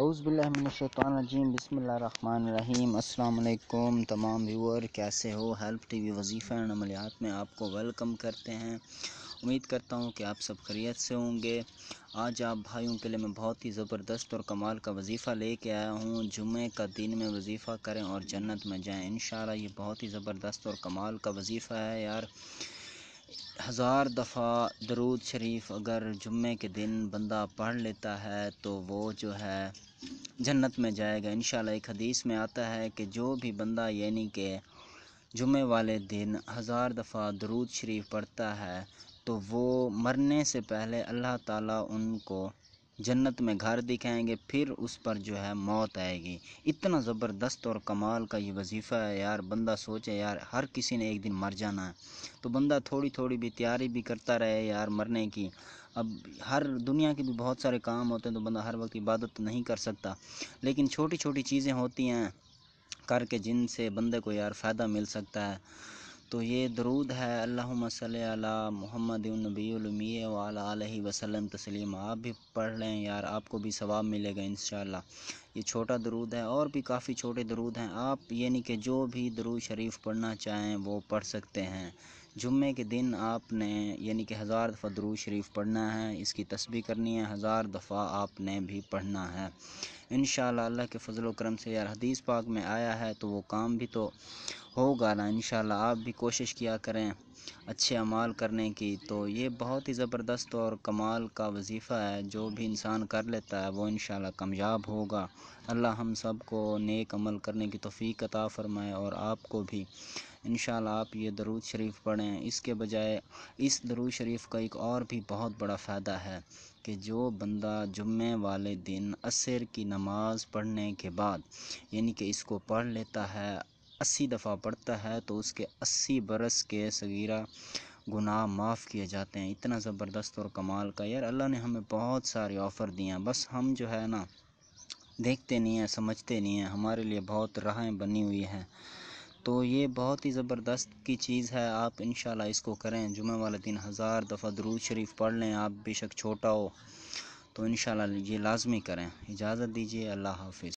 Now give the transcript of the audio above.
अउज़बिल्लिनशैतरजीम बसमीम अल्लाम तमाम व्यूअर कैसे हो हेल्प वी वजीफ़ा एंड अमलियात में आपको वेलकम करते हैं उम्मीद करता हूँ कि आप सब खरीत से होंगे आज आप भाइयों के लिए मैं बहुत ही ज़बरदस्त और कमाल का वजीफ़ा ले कर आया हूँ जुमे का दिन में वजीफ़ा करें और जन्नत में जाएँ इन शह बहुत ही ज़बरदस्त और कमाल का वजीफ़ा है यार हज़ार दफ़ा दरूद शरीफ़ अगर जुम्मे के दिन बंदा पढ़ लेता है तो वो जो है जन्नत में जाएगा इन एक हदीस में आता है कि जो भी बंदा यानी कि जुम्मे वाले दिन हज़ार दफ़ा दरूद शरीफ़ पढ़ता है तो वो मरने से पहले अल्लाह ताला उनको जन्नत में घर दिखाएंगे फिर उस पर जो है मौत आएगी इतना ज़बरदस्त और कमाल का ये वजीफ़ा है यार बंदा सोचे यार हर किसी ने एक दिन मर जाना है तो बंदा थोड़ी थोड़ी भी तैयारी भी करता रहे यार मरने की अब हर दुनिया के भी बहुत सारे काम होते हैं तो बंदा हर वक्त इबादत नहीं कर सकता लेकिन छोटी छोटी चीज़ें होती हैं करके जिनसे बंदे को यार फ़ायदा मिल सकता है तो ये दरूद है अल्लाहुम्मा सल्ली अला वाल नबी वाला तस्लीम आप भी पढ़ लें यार आपको भी सवाब मिलेगा इन ये छोटा दरूद है और भी काफ़ी छोटे दरूद हैं आप यानी कि जो भी दरूद शरीफ पढ़ना चाहें वो पढ़ सकते हैं जुम्मे के दिन आपने यानी कि हज़ार दफ़ा दरूद शरीफ पढ़ना है इसकी तस्बी करनी है हज़ार दफ़ा आपने भी पढ़ना है इन अल्लाह के फजल करम से यार हदीस पाक में आया है तो वो काम भी तो होगा ना इन आप भी कोशिश किया करें अच्छे अमाल करने की तो ये बहुत ही ज़बरदस्त और कमाल का वजीफ़ा है जो भी इंसान कर लेता है वो इन कामयाब होगा अल्लाह हम सब को नेक अमल करने की तोफ़ी अता फ़रमाए और आपको भी इन आप ये दरूद शरीफ पढ़ें इसके बजाय इस दरूद शरीफ का एक और भी बहुत बड़ा फ़ायदा है कि जो बंदा जुम्मे वाले दिन असर की नमाज़ पढ़ने के बाद यानी कि इसको पढ़ लेता है अस्सी दफ़ा पढ़ता है तो उसके अस्सी बरस के सगीरा गुनाह माफ़ किए जाते हैं इतना ज़बरदस्त और कमाल का यार अल्लाह ने हमें बहुत सारे ऑफ़र दिए हैं बस हम जो है ना देखते नहीं हैं समझते नहीं हैं हमारे लिए बहुत राहें बनी हुई हैं तो ये बहुत ही ज़बरदस्त की चीज़ है आप इन इसको करें जुमे वाले दिन हज़ार दफ़ा दरूद शरीफ पढ़ लें आप बेशक छोटा हो तो इन ये लाजमी करें इजाज़त दीजिए अल्लाह हाफिज़